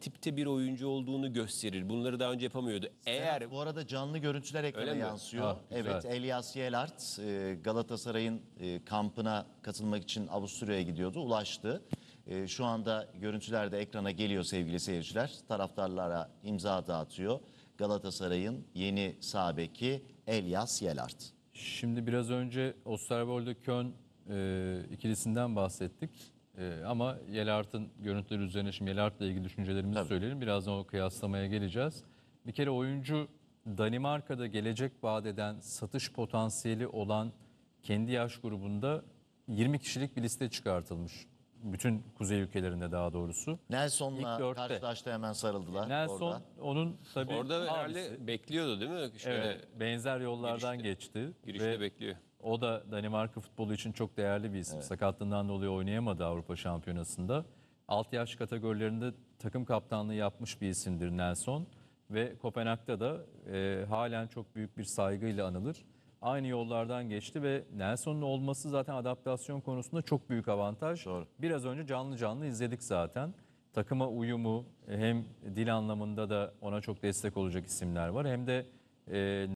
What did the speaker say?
tipte bir oyuncu olduğunu gösterir. Bunları daha önce yapamıyordu. Eğer bu arada canlı görüntüler ekrana yansıyor. Ah, evet, Elias Yelart e, Galatasaray'ın e, kampına katılmak için Avusturya'ya gidiyordu. Ulaştı. E, şu anda görüntüler de ekrana geliyor sevgili seyirciler. Taraftarlara imza dağıtıyor. Galatasaray'ın yeni sağ Elias Yelart. Şimdi biraz önce Osterwold'e Köln e, ikilisinden bahsettik. Ee, ama Yelart'ın görüntüleri üzerine şimdi Yelart'la ilgili düşüncelerimizi Tabii. söyleyelim. Birazdan o kıyaslamaya geleceğiz. Bir kere oyuncu Danimarka'da gelecek vaat eden satış potansiyeli olan kendi yaş grubunda 20 kişilik bir liste çıkartılmış bütün kuzey ülkelerinde daha doğrusu. Nelson'la karşılaştı hemen sarıldılar Nelson orada. onun tabii Orada herhalde bekliyordu değil mi? Şöyle evet, benzer yollardan girişte, geçti. Girişte ve bekliyor. O da Danimarka futbolu için çok değerli bir isim. Evet. Sakatlığından dolayı oynayamadı Avrupa Şampiyonası'nda. Alt yaş kategorilerinde takım kaptanlığı yapmış bir isimdir Nelson. Ve Kopenhag'da da e, halen çok büyük bir saygıyla anılır aynı yollardan geçti ve Nelson'un olması zaten adaptasyon konusunda çok büyük avantaj. Doğru. Biraz önce canlı canlı izledik zaten. Takıma uyumu hem dil anlamında da ona çok destek olacak isimler var hem de e,